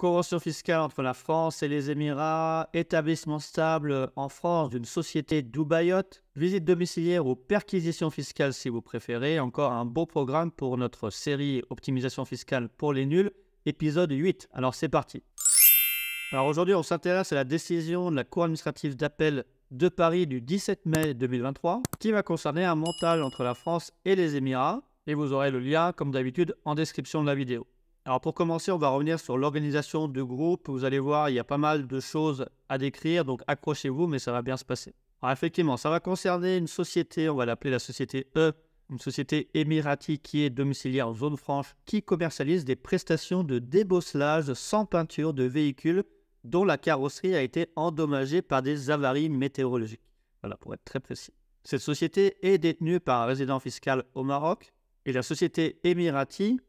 Convention fiscale entre la France et les Émirats, établissement stable en France d'une société dubaïote, visite domiciliaire ou perquisition fiscale si vous préférez, encore un beau programme pour notre série Optimisation fiscale pour les nuls, épisode 8. Alors c'est parti. Alors aujourd'hui on s'intéresse à la décision de la Cour administrative d'appel de Paris du 17 mai 2023 qui va concerner un montage entre la France et les Émirats et vous aurez le lien comme d'habitude en description de la vidéo. Alors pour commencer, on va revenir sur l'organisation du groupe. Vous allez voir, il y a pas mal de choses à décrire, donc accrochez-vous, mais ça va bien se passer. Alors effectivement, ça va concerner une société, on va l'appeler la société E, une société émirati qui est domiciliée en zone franche, qui commercialise des prestations de débosselage sans peinture de véhicules dont la carrosserie a été endommagée par des avaries météorologiques. Voilà, pour être très précis. Cette société est détenue par un résident fiscal au Maroc et la société émirati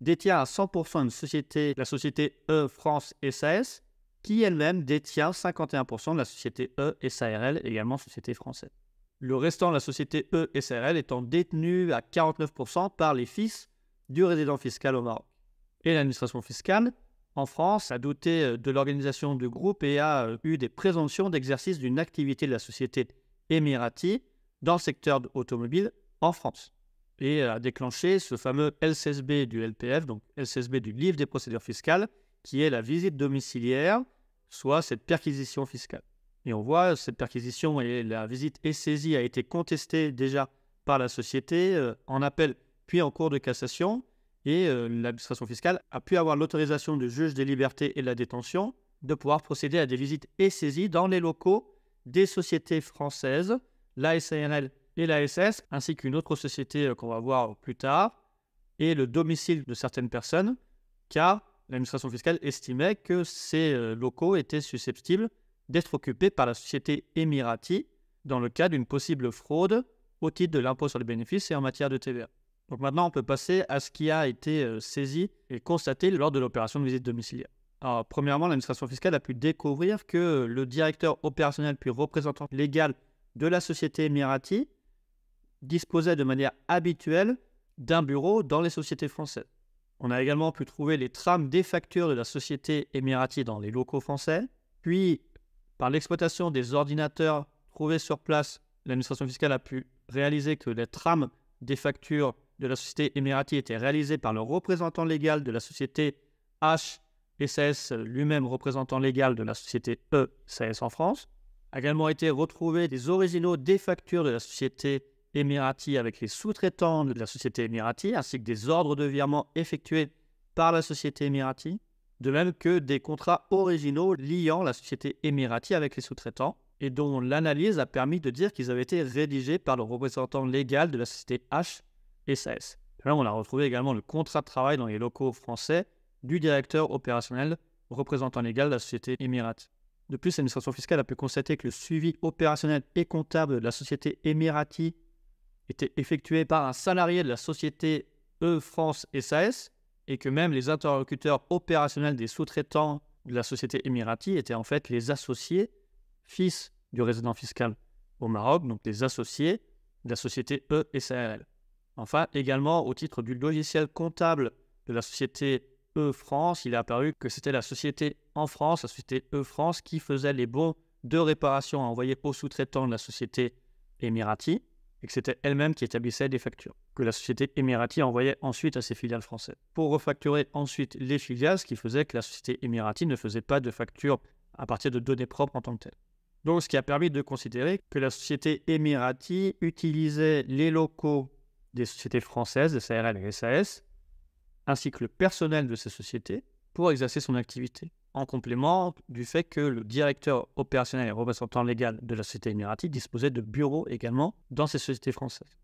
détient à 100% une société, la société E France SAS, qui elle-même détient 51% de la société E SARL, également société française. Le restant de la société E SARL étant détenu à 49% par les fils du résident fiscal au Maroc. Et l'administration fiscale, en France, a douté euh, de l'organisation du groupe et a euh, eu des présomptions d'exercice d'une activité de la société Emirati dans le secteur automobile en France et a déclenché ce fameux LCSB du LPF, donc LCSB du livre des procédures fiscales, qui est la visite domiciliaire, soit cette perquisition fiscale. Et on voit cette perquisition et la visite et saisie a été contestée déjà par la société euh, en appel puis en cours de cassation et euh, l'administration fiscale a pu avoir l'autorisation du juge des libertés et de la détention de pouvoir procéder à des visites et saisies dans les locaux des sociétés françaises, la SARL et l'ASS, ainsi qu'une autre société euh, qu'on va voir plus tard, et le domicile de certaines personnes, car l'administration fiscale estimait que ces euh, locaux étaient susceptibles d'être occupés par la société Emirati dans le cas d'une possible fraude au titre de l'impôt sur les bénéfices et en matière de TVA. Donc maintenant, on peut passer à ce qui a été euh, saisi et constaté lors de l'opération de visite domiciliaire. Alors, premièrement, l'administration fiscale a pu découvrir que le directeur opérationnel puis représentant légal de la société Emirati disposaient de manière habituelle d'un bureau dans les sociétés françaises. On a également pu trouver les trames des factures de la société émiratie dans les locaux français. Puis, par l'exploitation des ordinateurs trouvés sur place, l'administration fiscale a pu réaliser que les trames des factures de la société émiratie étaient réalisées par le représentant légal de la société HSS, lui-même représentant légal de la société ESS en France. A également été retrouvé des originaux des factures de la société émirati avec les sous-traitants de la société émirati, ainsi que des ordres de virement effectués par la société émirati, de même que des contrats originaux liant la société émirati avec les sous-traitants, et dont l'analyse a permis de dire qu'ils avaient été rédigés par le représentant légal de la société H SAS. on a retrouvé également le contrat de travail dans les locaux français du directeur opérationnel représentant légal de la société Emirati. De plus, l'administration fiscale a pu constater que le suivi opérationnel et comptable de la société émirati était effectué par un salarié de la société E-France SAS et que même les interlocuteurs opérationnels des sous-traitants de la société Emirati étaient en fait les associés fils du résident fiscal au Maroc, donc les associés de la société E-SARL. Enfin, également au titre du logiciel comptable de la société E-France, il est apparu que c'était la société en France, la société E-France, qui faisait les bons de réparation à envoyer aux sous-traitants de la société Emirati et que c'était elle-même qui établissait des factures, que la société Emirati envoyait ensuite à ses filiales françaises. Pour refacturer ensuite les filiales, ce qui faisait que la société Emirati ne faisait pas de factures à partir de données propres en tant que telles. Donc ce qui a permis de considérer que la société Emirati utilisait les locaux des sociétés françaises, des SARL et SAS, ainsi que le personnel de ces sociétés, pour exercer son activité en complément du fait que le directeur opérationnel et représentant légal de la société Émiratique disposait de bureaux également dans ces sociétés françaises.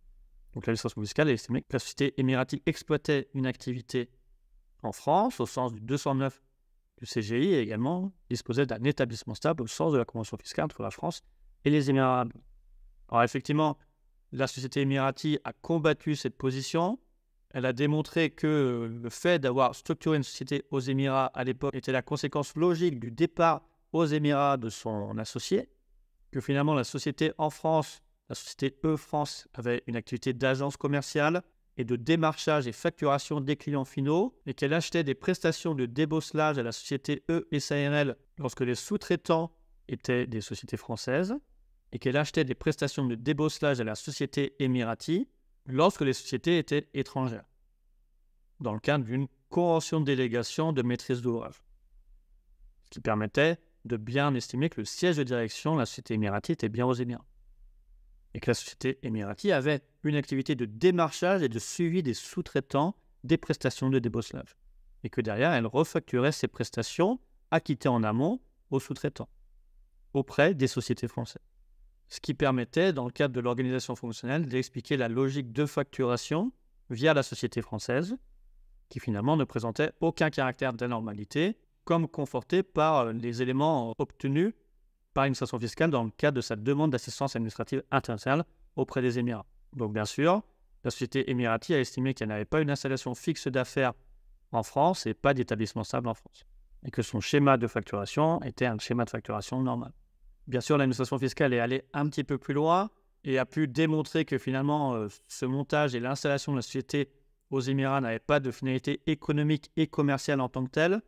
Donc la licence fiscale est estimée que la société Émiratique exploitait une activité en France au sens du 209 du CGI et également disposait d'un établissement stable au sens de la Convention fiscale entre la France et les Émirats Alors effectivement, la société Émiratique a combattu cette position elle a démontré que euh, le fait d'avoir structuré une société aux Émirats à l'époque était la conséquence logique du départ aux Émirats de son associé, que finalement la société en France, la société E-France, avait une activité d'agence commerciale et de démarchage et facturation des clients finaux, et qu'elle achetait des prestations de débosselage à la société E-SARL lorsque les sous-traitants étaient des sociétés françaises, et qu'elle achetait des prestations de débosselage à la société Émirati lorsque les sociétés étaient étrangères, dans le cadre d'une convention de délégation de maîtrise d'ouvrage, ce qui permettait de bien estimer que le siège de direction de la société émiratie était bien aux Émirats, et que la société émiratie avait une activité de démarchage et de suivi des sous-traitants des prestations de déboslave, et que derrière, elle refacturait ses prestations acquittées en amont aux sous-traitants, auprès des sociétés françaises ce qui permettait, dans le cadre de l'organisation fonctionnelle, d'expliquer la logique de facturation via la société française, qui finalement ne présentait aucun caractère d'anormalité, comme conforté par euh, les éléments obtenus par l'administration fiscale dans le cadre de sa demande d'assistance administrative internationale auprès des Émirats. Donc bien sûr, la société Emirati a estimé qu'elle n'avait pas une installation fixe d'affaires en France et pas d'établissement stable en France, et que son schéma de facturation était un schéma de facturation normal. Bien sûr, l'administration fiscale est allée un petit peu plus loin et a pu démontrer que finalement, euh, ce montage et l'installation de la société aux Émirats n'avait pas de finalité économique et commerciale en tant que telle,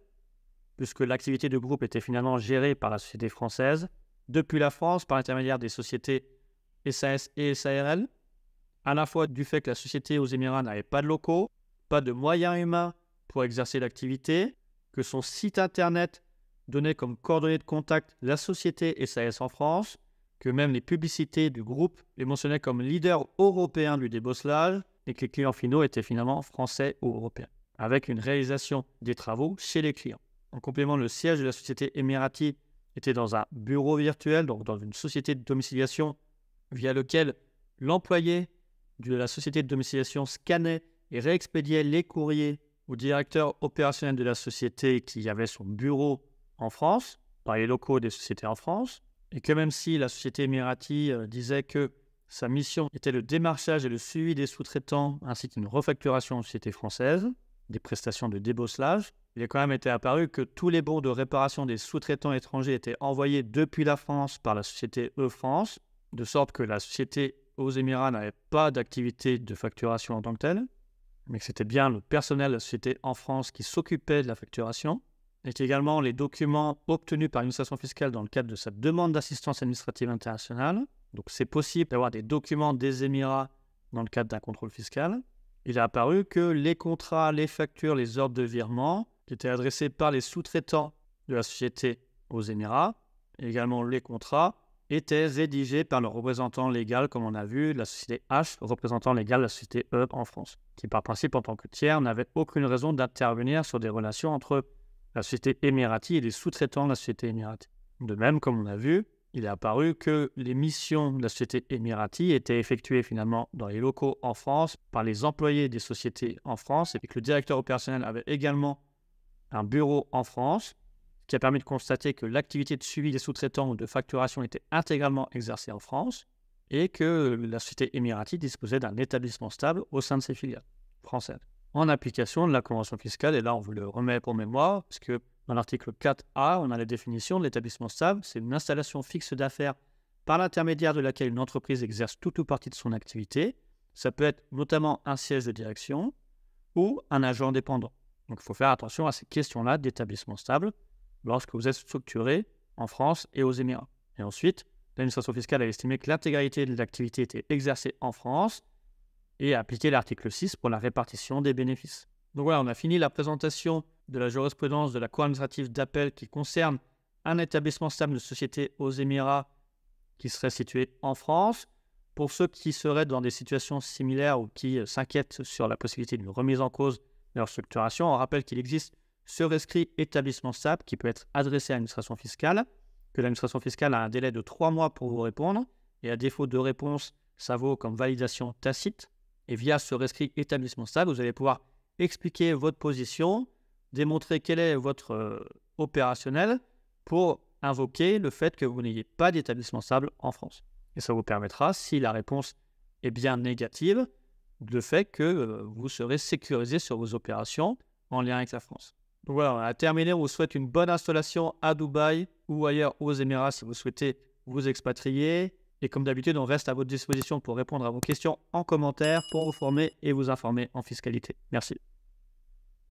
puisque l'activité de groupe était finalement gérée par la société française depuis la France par l'intermédiaire des sociétés SAS et SARL, à la fois du fait que la société aux Émirats n'avait pas de locaux, pas de moyens humains pour exercer l'activité, que son site internet donnait comme coordonnées de contact la société SAS en France, que même les publicités du groupe les mentionnaient comme leader européen du débosselage et que les clients finaux étaient finalement français ou européens, avec une réalisation des travaux chez les clients. En complément, le siège de la société Emirati était dans un bureau virtuel, donc dans une société de domiciliation, via lequel l'employé de la société de domiciliation scannait et réexpédiait les courriers au directeur opérationnel de la société qui avait son bureau en France, par les locaux des sociétés en France, et que même si la société émiratie euh, disait que sa mission était le démarchage et le suivi des sous-traitants, ainsi qu'une refacturation aux sociétés françaises, des prestations de débosselage, il a quand même été apparu que tous les bons de réparation des sous-traitants étrangers étaient envoyés depuis la France par la société E-France, de sorte que la société aux Émirats n'avait pas d'activité de facturation en tant que telle, mais que c'était bien le personnel de la société en France qui s'occupait de la facturation, est également les documents obtenus par l'administration fiscale dans le cadre de sa demande d'assistance administrative internationale. Donc c'est possible d'avoir des documents des Émirats dans le cadre d'un contrôle fiscal. Il a apparu que les contrats, les factures, les ordres de virement qui étaient adressés par les sous-traitants de la société aux Émirats, également les contrats, étaient édigés par le représentant légal, comme on a vu, de la société H, représentant légal de la société E en France, qui par principe en tant que tiers n'avait aucune raison d'intervenir sur des relations entre la société Emirati et les sous-traitants de la société Emirati. De même, comme on a vu, il est apparu que les missions de la société Emirati étaient effectuées finalement dans les locaux en France par les employés des sociétés en France et que le directeur opérationnel avait également un bureau en France, ce qui a permis de constater que l'activité de suivi des sous-traitants ou de facturation était intégralement exercée en France et que la société Emirati disposait d'un établissement stable au sein de ses filiales françaises en application de la convention fiscale. Et là, on vous le remet pour mémoire, parce que dans l'article 4A, on a la définition de l'établissement stable. C'est une installation fixe d'affaires par l'intermédiaire de laquelle une entreprise exerce toute ou partie de son activité. Ça peut être notamment un siège de direction ou un agent dépendant. Donc, il faut faire attention à ces questions-là d'établissement stable lorsque vous êtes structuré en France et aux Émirats. Et ensuite, l'administration fiscale a estimé que l'intégralité de l'activité était exercée en France et appliquer l'article 6 pour la répartition des bénéfices. Donc voilà, on a fini la présentation de la jurisprudence de la Cour administrative d'appel qui concerne un établissement stable de société aux Émirats qui serait situé en France. Pour ceux qui seraient dans des situations similaires ou qui euh, s'inquiètent sur la possibilité d'une remise en cause de leur structuration, on rappelle qu'il existe ce rescrit établissement stable qui peut être adressé à l'administration fiscale, que l'administration fiscale a un délai de trois mois pour vous répondre, et à défaut de réponse, ça vaut comme validation tacite. Et via ce rescrit établissement stable, vous allez pouvoir expliquer votre position, démontrer quel est votre euh, opérationnel pour invoquer le fait que vous n'ayez pas d'établissement stable en France. Et ça vous permettra, si la réponse est bien négative, de fait que euh, vous serez sécurisé sur vos opérations en lien avec la France. voilà, à terminer, on vous souhaite une bonne installation à Dubaï ou ailleurs aux Émirats si vous souhaitez vous expatrier. Et comme d'habitude, on reste à votre disposition pour répondre à vos questions en commentaire, pour vous former et vous informer en fiscalité. Merci.